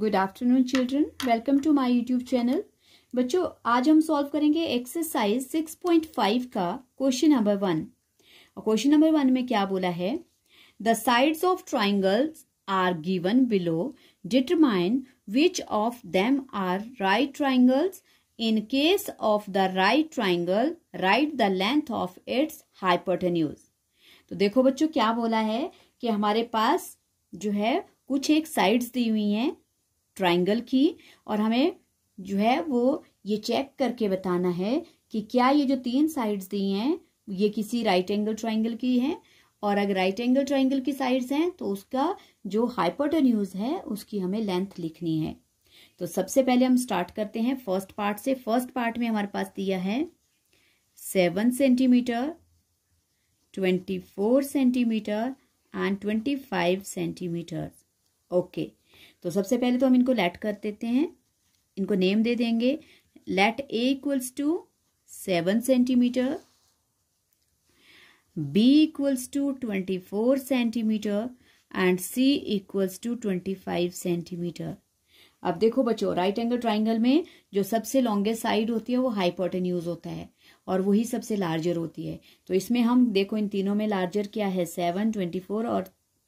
Good afternoon children welcome to my YouTube channel बच्चों आज हम सॉल्व करेंगे एक्सरसाइज 6.5 का क्वेश्चन नंबर वन और क्वेश्चन नंबर वन में क्या बोला है the sides of triangles are given below determine which of them are right triangles in case of the right triangle write the length of its hypotenuse तो देखो बच्चों क्या बोला है कि हमारे पास जो है कुछ एक साइड्स दी हुई हैं ट्राइंगल की और हमें जो है वो ये चेक करके बताना है कि क्या ये जो तीन साइड्स दी हैं ये किसी राइट एंगल ट्राइंगल की है और अगर राइट एंगल ट्राइंगल की साइड्स हैं तो उसका जो हाइपोटेन्यूज है उसकी हमें लेंथ लिखनी है तो सबसे पहले हम स्टार्ट करते हैं फर्स्ट पार्ट से फर्स्ट पार्ट में हमारे पास दिया है seven centimetre twenty four centimetre and twenty five centimetre okay तो सबसे पहले तो हम इनको लेट कर देते हैं इनको नेम दे देंगे let A equals to seven centimetre B equals to twenty four centimetre and C equals to twenty five centimetre अब देखो बच्चों राइट एंगल ट्राइंगल में जो सबसे लॉन्गेस्ट साइड होती है वो हाइपोटेन्यूज होता है और वही सबसे लार्जर होती है तो इसमें हम देखो इन तीनों में लार्जर क्या है सेवन ट्वेंटी फोर और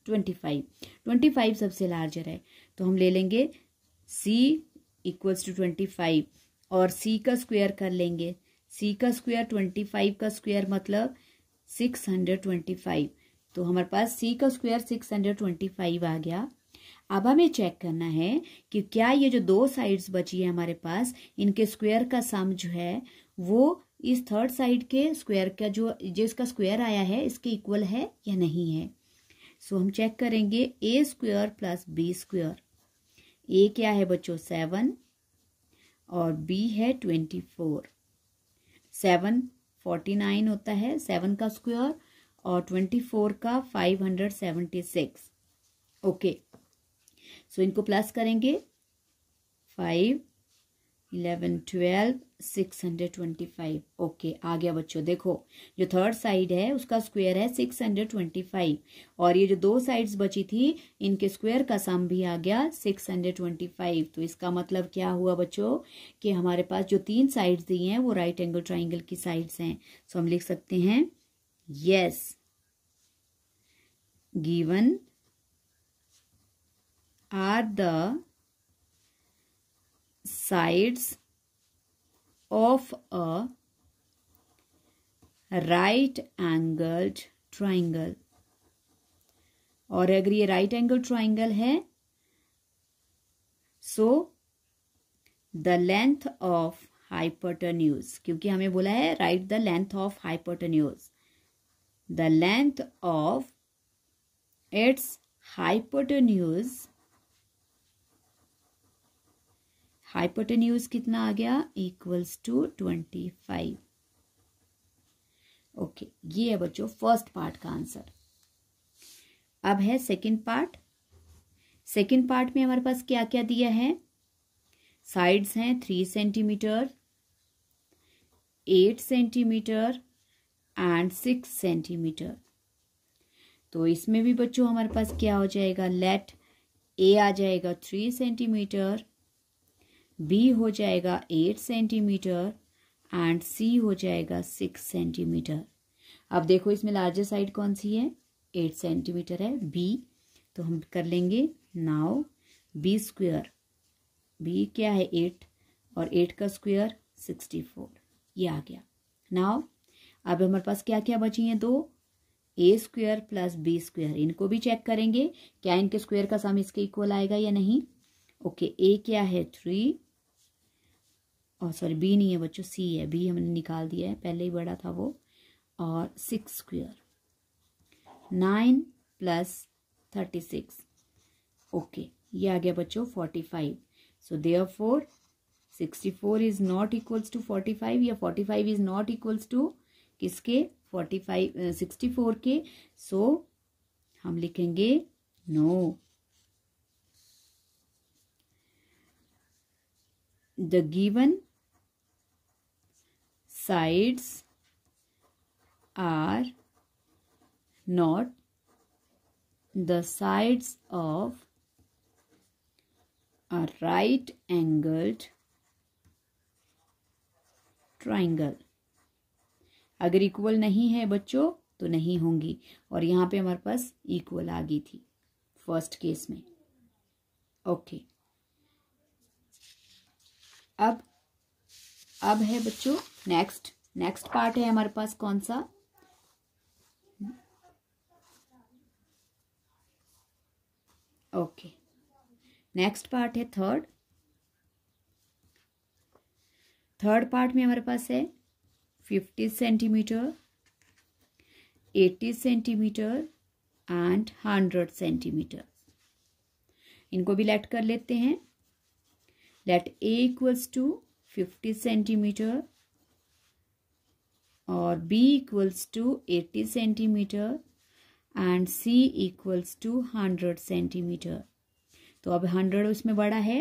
ट्वेंटी फाइव ट्वेंटी फाइव सबसे लार्जर है तो हम ले लेंगे C equals to twenty five और सी का स्क्वायर कर लेंगे सी का स्क्वायर ट्वेंटी फाइव का स्क्वायर मतलब सिक्स हंड्रेड ट्वेंटी फाइव तो हमारे पास सी का square six hundred twenty five आ गया अब हमें चेक करना है कि क्या ये जो दो साइड्स बची है हमारे पास इनके स्क्वायर का सम जो है वो इस थर्ड साइड के स्क्वायर का जो जो इसका स्क्वायर आया है इसके इक्वल है या नहीं है सो so, हम चेक करेंगे A square plus B square A क्या है बच्चों सेवन और बी है twenty four seven forty nine होता है सेवन का स्क्वायर और ट्वेंटी फोर का five hundred seventy six okay so इनको प्लस करेंगे five eleven twelve six hundred twenty five okay आ गया बच्चों देखो जो थर्ड साइड है उसका स्क्वेयर है सिक्स हंड्रेड ट्वेंटी फाइव और ये जो दो साइड्स बची थी इनके स्क्वेयर का सम भी आ गया सिक्स हंड्रेड ट्वेंटी फाइव तो इसका मतलब क्या हुआ बच्चों कि हमारे पास जो तीन साइड्स दी हैं वो राइट एंगल ट्राइंगल की साइड्स हैं सो हम लिख सकते हैं yes given are the sides of a right angled triangle और अगर ये राइट एंगल ट्राइंगल है so the length of hypotenuse क्योंकि हमें बोला है write the length of hypotenuse the length of its hypotenuse hypotenuse कितना आ गया equals to twenty five okay ये है बच्चों फर्स्ट पार्ट का आंसर अब है सेकंड पार्ट सेकंड पार्ट में हमारे पास क्या क्या दिया है साइड्स हैं three centimetre eight centimetre and six centimetre तो इसमें भी बच्चों हमारे पास क्या हो जाएगा लेट ए आ जाएगा थ्री सेंटीमीटर बी हो जाएगा एट सेंटीमीटर एंड सी हो जाएगा सिक्स सेंटीमीटर अब देखो इसमें लार्जेस्ट साइड कौन सी है एट सेंटीमीटर है बी तो हम कर लेंगे नाव बी स्क्वेयर बी क्या है एट और एट का स्क्वेयर सिक्सटी फोर ये आ गया नाव अब हमारे पास क्या क्या बची हैं दो A square plus B square इनको भी चेक करेंगे क्या इनके स्क्वेयर का सम इसके इक्वल आएगा या नहीं ओके ए क्या है थ्री और सॉरी बी नहीं है बच्चों सी है बी हमने निकाल दिया है पहले ही बड़ा था वो और six square nine plus thirty six okay ये आ गया बच्चों forty five so or four sixty four is not equals to forty five या forty five is not equals to किसके फोर्टी फाइव सिक्सटी फोर के सो so, हम लिखेंगे no The given sides are not the sides of a right angled triangle अगर equal नहीं है बच्चों तो नहीं होंगी और यहाँ पे हमारे पास इक्वल आ गई थी फर्स्ट केस में ओके अब अब है बच्चों नेक्स्ट नेक्स्ट पार्ट है हमारे पास कौन सा ओके नेक्स्ट पार्ट है थर्ड थर्ड पार्ट में हमारे पास है fifty centimetre eighty centimetre and hundred centimetre इनको भी लेट कर लेते हैं let A equals to 50 centimetre और B equals to 80 centimetre and C equals to 100 centimetre तो अब 100 उसमें बड़ा है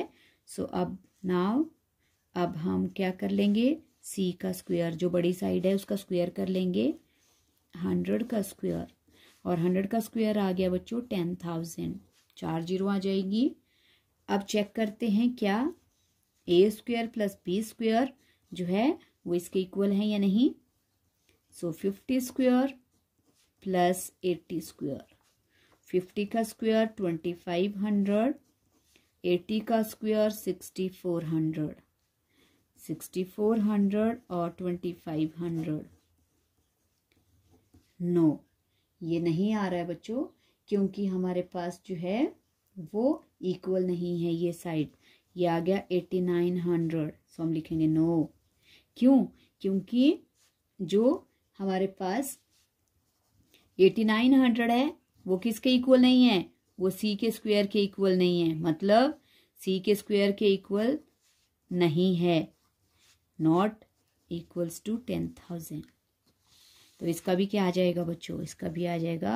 सो so अब नाव अब हम क्या कर लेंगे C का स्क्वायर जो बड़ी साइड है उसका स्क्वायर कर लेंगे 100 का स्क्वायर और 100 का स्क्वायर आ गया बच्चों 10,000 चार जीरो आ जाएगी अब चेक करते हैं क्या A square plus B square जो है वो इसके इक्वल है या नहीं so fifty square plus eighty square fifty का square twenty five hundred eighty का square sixty four hundred sixty four hundred और ट्वेंटी फाइव हंड्रेड नो ये नहीं आ रहा है बच्चों क्योंकि हमारे पास जो है वो इक्वल नहीं है ये साइड ये आ गया एट्टी नाइन हंड्रेड सो हम लिखेंगे नो क्यों क्योंकि जो हमारे पास एटी नाइन हंड्रेड है वो किसके इक्वल नहीं है वो सी के स्क्वायर के इक्वल नहीं है मतलब सी के स्क्वायर के इक्वल नहीं है not equals to ten thousand तो इसका भी क्या आ जाएगा बच्चों इसका भी आ जाएगा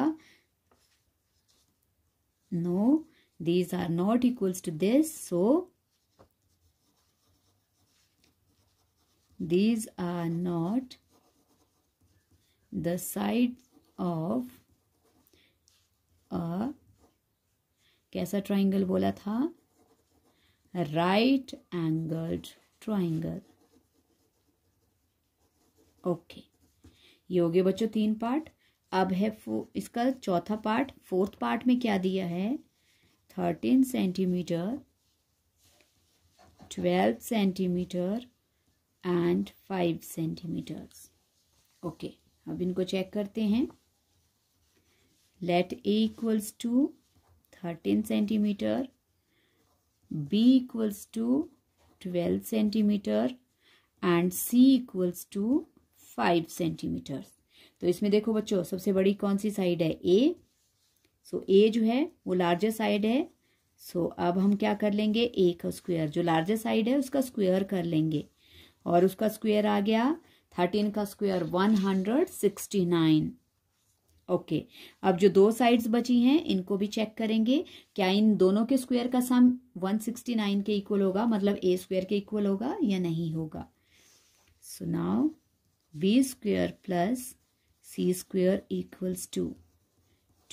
no these are not equals to this so these are not the sides of a कैसा ट्राइंगल बोला था राइट एंगल्ड ट्राइंगल ओके ये हो गए बच्चों तीन पार्ट अब है इसका चौथा पार्ट फोर्थ पार्ट में क्या दिया है thirteen centimetre twelve centimetre and five centimetres okay अब इनको चेक करते हैं let A equals to thirteen centimetre B equals to twelve centimetre and C equals to five centimetres तो इसमें देखो बच्चों सबसे बड़ी कौन सी साइड है ए सो ए जो है वो लार्जेस्ट साइड है सो so, अब हम क्या कर लेंगे ए का स्क्वायर जो लार्जेस्ट साइड है उसका स्क्वायर कर लेंगे और उसका स्क्वायर आ गया थर्टीन का square one hundred sixty nine okay अब जो दो साइड्स बची हैं इनको भी चेक करेंगे क्या इन दोनों के स्क्वायर का सम वन सिक्सटी नाइन के इक्वल होगा मतलब ए स्क्वायर के इक्वल होगा या नहीं होगा so now B square plus C square equals to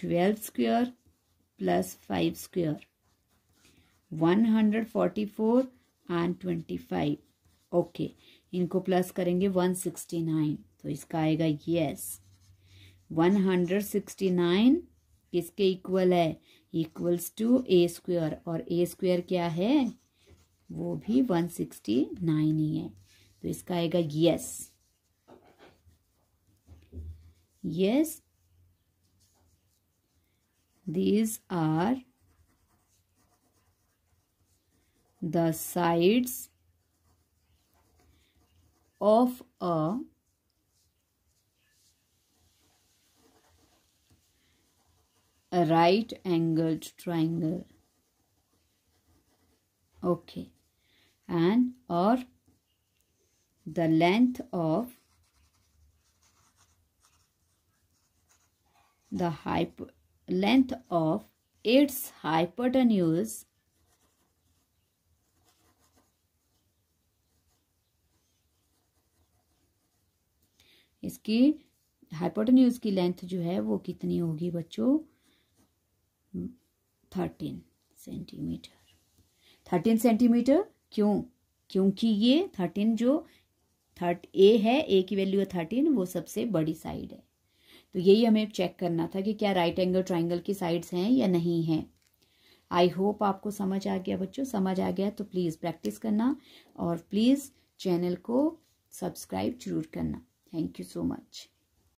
twelve square plus five square one hundred forty four and twenty five okay इनको प्लस करेंगे वन सिक्सटी नाइन तो इसका आएगा yes one hundred sixty nine किसके equal है equals to A square और A square क्या है वो भी वन सिक्सटी नाइन ही है तो इसका आएगा yes yes these are the sides of a right angled triangle okay and or the length of the hyper length of its hypotenuse इसकी हाइपोटेन्यूज की लेंथ जो है वो कितनी होगी बच्चों थर्टीन सेंटीमीटर थर्टीन सेंटीमीटर क्यों क्योंकि ये थर्टीन जो थर्ट ए है ए की वैल्यू है थर्टीन वो सबसे बड़ी साइड है तो यही हमें चेक करना था कि क्या राइट एंगल ट्राइंगल की साइड्स हैं या नहीं हैं आई होप आपको समझ आ गया बच्चों समझ आ गया तो प्लीज़ प्रैक्टिस करना और प्लीज़ चैनल को सब्सक्राइब जरूर करना Thank you so much.